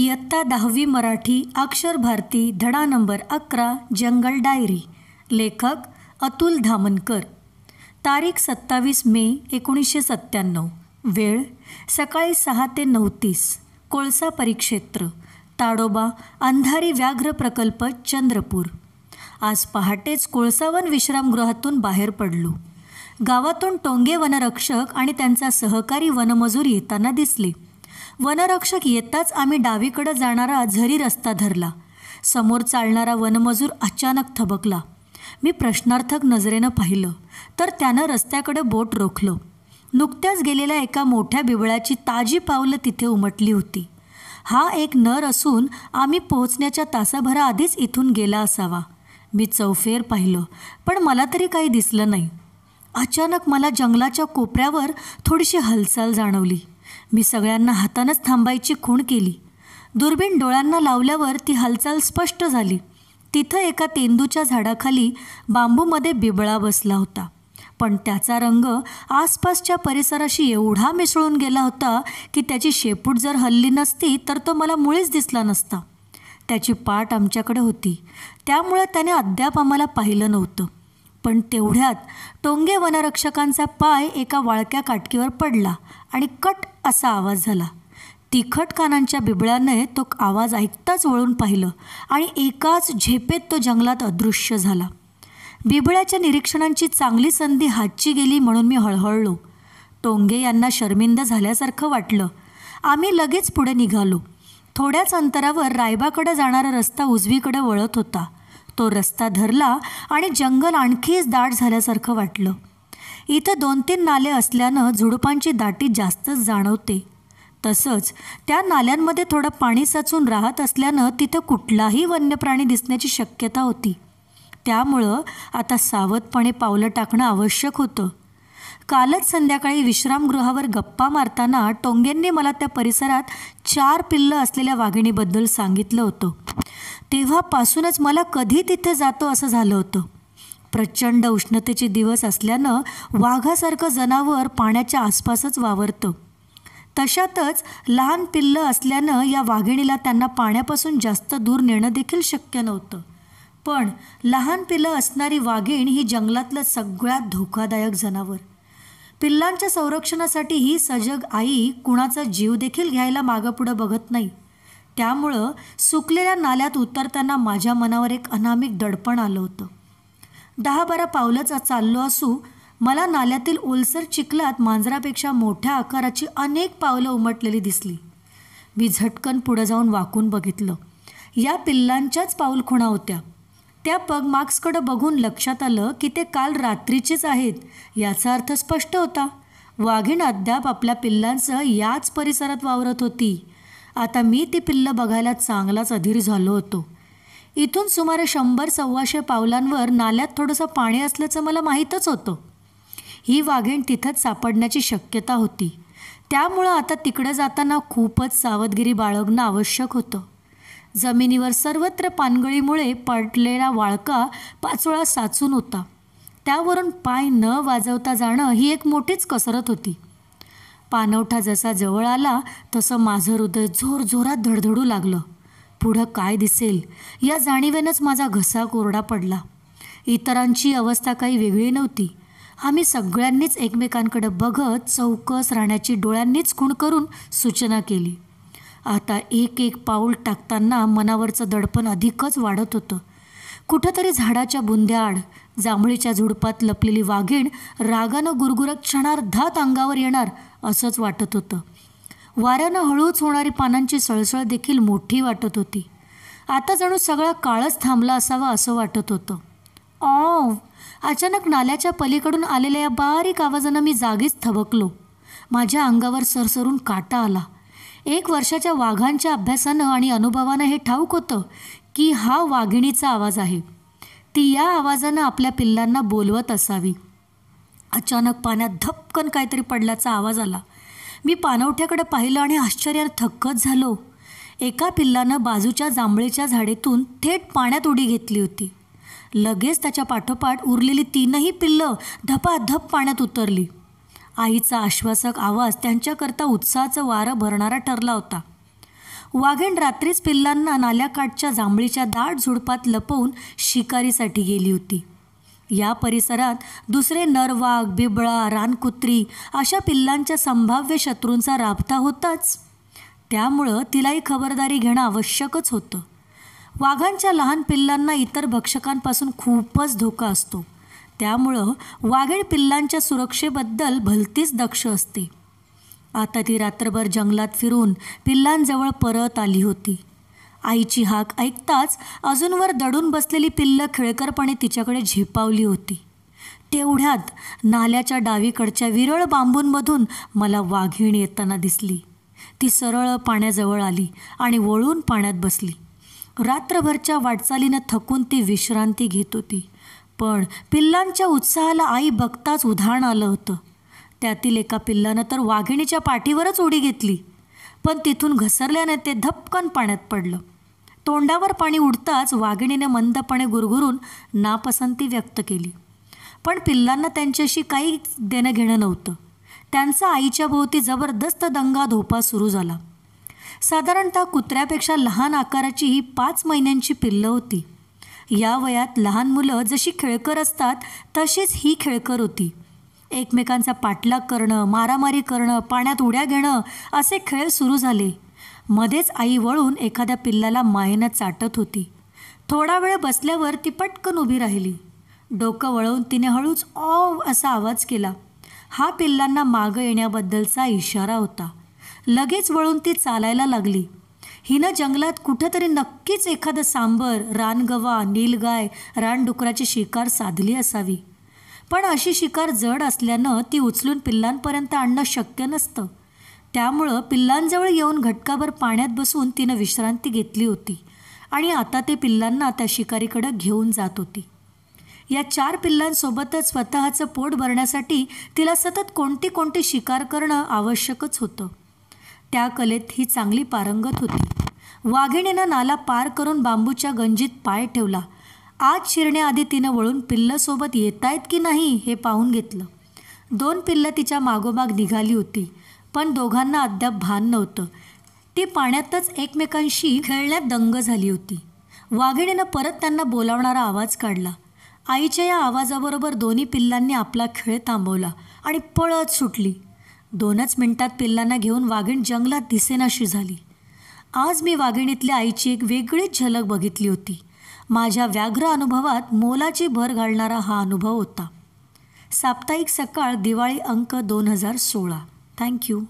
इयत्ता दहावी मराठी अक्षर भारती धडा नंबर अकरा जंगल डायरी लेखक अतुल धामणकर तारीख सत्तावीस मे एकोणीसशे सत्त्याण्णव वेळ सकाळी सहा ते नऊतीस कोळसा परिक्षेत्र ताडोबा अंधारी व्याघ्र प्रकल्प चंद्रपूर आज पहाटेच कोळसावन विश्रामगृहातून बाहेर पडलो गावातून टोंगे वनरक्षक आणि त्यांचा सहकारी वनमजूर येताना दिसले वनरक्षक येताच आम्ही डावीकडं जाणारा झरी रस्ता धरला समोर चालणारा वनमजूर अचानक थबकला मी प्रश्नार्थक नजरेनं पाहिलं तर त्यानं रस्त्याकडे बोट रोखलं नुकत्याच गेलेल्या एका मोठ्या बिबळ्याची ताजी पावलं तिथे उमटली होती हा एक नर असून आम्ही पोहोचण्याच्या तासाभराआधीच इथून गेला असावा मी चौफेर पाहिलं पण मला तरी काही दिसलं नाही अचानक मला जंगलाच्या कोपऱ्यावर थोडीशी हालचाल जाणवली मी सगळ्यांना हातानंच थांबायची खूण केली दुर्बीण डोळ्यांना लावल्यावर ती हालचाल स्पष्ट झाली तिथं एका तेंदूच्या झाडाखाली बांबूमध्ये बिबळा बसला होता पण त्याचा रंग आसपासच्या परिसराशी एवढा मिसळून गेला होता की त्याची शेपूट जर हल्ली नसती तर तो मला मुळीच दिसला नसता त्याची पाठ आमच्याकडे होती त्यामुळे त्याने अद्याप आम्हाला पाहिलं नव्हतं पण तेवढ्यात टोंगे वनरक्षकांचा पाय एका वाळक्या काटकीवर पडला आणि कट असा आवाज झाला तिखट कानांच्या बिबळ्याने तो आवाज ऐकताच वळून पाहिलं आणि एकाच झेपेत तो जंगलात अदृश्य झाला बिबळ्याच्या निरीक्षणांची चांगली संधी हातची गेली म्हणून मी हळहळलो टोंगे यांना शर्मिंद झाल्यासारखं वाटलं आम्ही लगेच पुढे निघालो थोड्याच अंतरावर रायबाकडे जाणारा रस्ता उजवीकडे वळत होता तो रस्ता धरला आणि जंगल आणखीच दाट झाल्यासारखं वाटलं इथं दोन तीन नाले असल्यानं झुडपांची दाटी जास्तच जाणवते तसंच त्या नाल्यांमध्ये थोडं पाणी साचून राहत असल्यानं तिथं कुठलाही वन्यप्राणी दिसण्याची शक्यता होती त्यामुळं आता सावधपणे पावलं टाकणं आवश्यक होतं कालच संध्याकाळी विश्रामगृहावर गप्पा मारताना टोंगेंनी मला त्या परिसरात चार पिल्लं असलेल्या वाघिणीबद्दल सांगितलं होतं तेव्हापासूनच मला कधी तिथे जातो असं झालं होतं प्रचंड उष्णतेचे दिवस असल्यानं वाघासारखं जनावर पाण्याच्या आसपासच वावरतं तशातच लहान पिल्लं असल्यानं या वाघिणीला त्यांना पाण्यापासून जास्त दूर नेणं देखील शक्य नव्हतं पण लहान पिल्लं असणारी वाघीण ही जंगलातलं सगळ्यात धोकादायक जनावर पिल्लांच्या संरक्षणासाठी ही सजग आई कुणाचा जीव देखील घ्यायला मागापुढं बघत नाही त्यामुळं सुकलेल्या नाल्यात उतरताना माझ्या मनावर एक अनामिक दडपण आलं होतं दहा बारा पावलंच चाललो असू मला नाल्यातील ओलसर चिखलात मांजरापेक्षा मोठ्या आकाराची अनेक पावलं उमटलेली दिसली मी झटकन पुढं जाऊन वाकून बघितलं या पिल्लांच्याच पाऊलखुणा होत्या त्या पग मार्क्सकडं बघून लक्षात आलं की ते काल रात्रीचेच आहेत याचा अर्थ स्पष्ट होता वाघीण अद्याप आपल्या पिल्लांचं याच परिसरात वावरत होती आता मी ती पिल्लं बघायला चांगलाच अधीर झालो होतो इथून सुमारे शंभर सव्वाशे पावलांवर नाल्यात थोडंसं पाणी असल्याचं मला माहीतच होतं ही वाघीण तिथंच सापडण्याची शक्यता होती त्यामुळं आता तिकडे जाताना खूपच सावधगिरी बाळगणं आवश्यक होतं जमिनीवर सर्वत्र पानगळीमुळे पडलेला वाळका पाचोळा साचून होता त्यावरून पाय न वाजवता जाणं ही एक मोठीच कसरत होती पानवठा जसा जवळ आला तसं माझं हृदय जोरजोरात धडधडू लागलं पुढं काय दिसेल या जाणीवेनंच माझा घसा कोरडा पडला इतरांची अवस्था काही वेगळी नव्हती आम्ही सगळ्यांनीच एकमेकांकडे बघत चौकस राहण्याची डोळ्यांनीच खूण करून सूचना केली आता एक एक पाऊल टाकताना मनावरचं दडपण अधिकच वाढत होतं कुठंतरी झाडाच्या बुंद्याआड जांभळीच्या झुडपात लपलेली वाघीण रागानं गुरगुरत धात अंगावर येणार असंच वाटत होतं वाऱ्यानं हळूच होणारी पानांची सळसळ देखील मोठी वाटत होती आता जणू सगळा काळच थांबला असावा असं वाटत होतं ओ अचानक नाल्याच्या पलीकडून आलेल्या या बारीक आवाजानं मी जागीच थबकलो माझ्या अंगावर सरसरून काटा आला एक वर्षाच्या वाघांच्या अभ्यासानं आणि अनुभवानं हे ठाऊक होतं की हा वाघिणीचा आवाज आहे ती या आवाजानं आपल्या पिल्लांना बोलवत असावी अचानक पाण्यात धपकन काहीतरी पडल्याचा आवाज आला मी पानवठ्याकडे पाहिलं आणि आश्चर्यानं थक्कच झालो एका पिल्लानं बाजूच्या जांभळीच्या झाडेतून थेट पाण्यात उडी घेतली होती लगेच त्याच्या पाठोपाठ उरलेली तीनही पिल्लं धपाधप पाण्यात उतरली आईचा आश्वासक आवाज त्यांच्याकरता उत्साहाचं वारं भरणारा ठरला होता वाघेण रात्रीच पिल्लांना नाल्याकाठच्या जांभळीच्या दाट झुडपात लपवून शिकारीसाठी गेली होती या परिसरात दुसरे नरवाघ बिबळा रानकुत्री अशा पिल्लांच्या संभाव्य शत्रूंचा राबता होताच त्यामुळं तिलाही खबरदारी घेणं आवश्यकच होतं वाघांच्या लहान पिल्लांना इतर भक्षकांपासून खूपच धोका असतो त्यामुळं वाघेण पिल्लांच्या सुरक्षेबद्दल भलतीच दक्ष असते आता ती रात्रभर जंगलात फिरून पिल्लांजवळ परत आली होती आईची हाक ऐकताच अजूनवर दडून बसलेली पिल्लं खेळकरपणे तिच्याकडे झेपावली होती तेवढ्यात नाल्याच्या डावीकडच्या विरळ बांबूंमधून मला वाघीण येताना दिसली ती सरळ पाण्याजवळ आली आणि वळून पाण्यात बसली रात्रभरच्या वाटचालीनं थकून ती विश्रांती घेत होती पण पिल्लांच्या उत्साहाला आई बघताच उधाण आलं होतं त्यातील एका पिल्लानं तर वाघिणीच्या पाठीवरच उडी घेतली पण तिथून घसरल्याने ते धपकन पाण्यात पडलं तोंडावर पाणी उडताच वाघिणीने मंदपणे गुरगुरून नापसंती व्यक्त केली पण पिल्लांना त्यांच्याशी काही देणं घेणं नव्हतं त्यांचा आईच्या भोवती जबरदस्त दंगा धोपा सुरू झाला साधारणतः कुत्र्यापेक्षा लहान आकाराची ही पाच महिन्यांची पिल्लं होती या वयात लहान मुलं जशी खेळकर असतात तशीच ही खेळकर होती एकमेकांचा पाठलाग करणं मारामारी करणं पाण्यात उड्या घेणं असे खेळ सुरू झाले मध्येच आई वळून एखाद्या पिल्लाला मायेनं चाटत होती थोडा वेळ बसल्यावर ती पटकन उभी राहिली डोकं वळवून तिने हळूच ओ असा आवाज केला हा पिल्लांना मागं येण्याबद्दलचा इशारा होता लगेच वळून ती चालायला लागली हिनं जंगलात कुठंतरी नक्कीच एखादं सांबर रानगवा नीलगाय रानडुकराची शिकार साधली असावी पण अशी शिकार जड असल्यानं ती उचलून पिल्लांपर्यंत आणणं शक्य नसतं त्यामुळं पिल्लांजवळ येऊन घटकाभर पाण्यात बसून तिनं विश्रांती घेतली होती आणि आता ते पिल्लांना त्या शिकारीकडं घेऊन जात होती या चार पिल्लांसोबतच स्वतःचं पोट भरण्यासाठी तिला सतत कोणती कोणती शिकार करणं आवश्यकच होतं त्या कलेत ही चांगली पारंगत होती वाघिणीनं नाला पार करून बांबूच्या गंजीत पाय ठेवला आज शिरण्याआधी तिनं वळून पिल्लंसोबत येत आहेत की नाही हे पाहून घेतलं दोन पिल्लं तिच्या मागोमाग निघाली होती पण दोघांना अद्याप भान नव्हतं ती पाण्यातच एकमेकांशी खेळण्यात दंग झाली होती वाघिणीनं परत त्यांना बोलावणारा आवाज काढला आईच्या या आवाजाबरोबर दोन्ही पिल्लांनी आपला खेळ थांबवला आणि पळत सुटली दोनच मिनिटात पिल्लांना घेऊन वाघिण जंगलात दिसेनाशी झाली आज मी वाघिणीतल्या आईची एक वेगळीच झलक बघितली होती माझ्या व्याघ्र अनुभवात मोलाची भर घालणारा हा अनुभव होता साप्ताहिक सकाळ दिवाळी अंक दोन हजार सोळा थँक्यू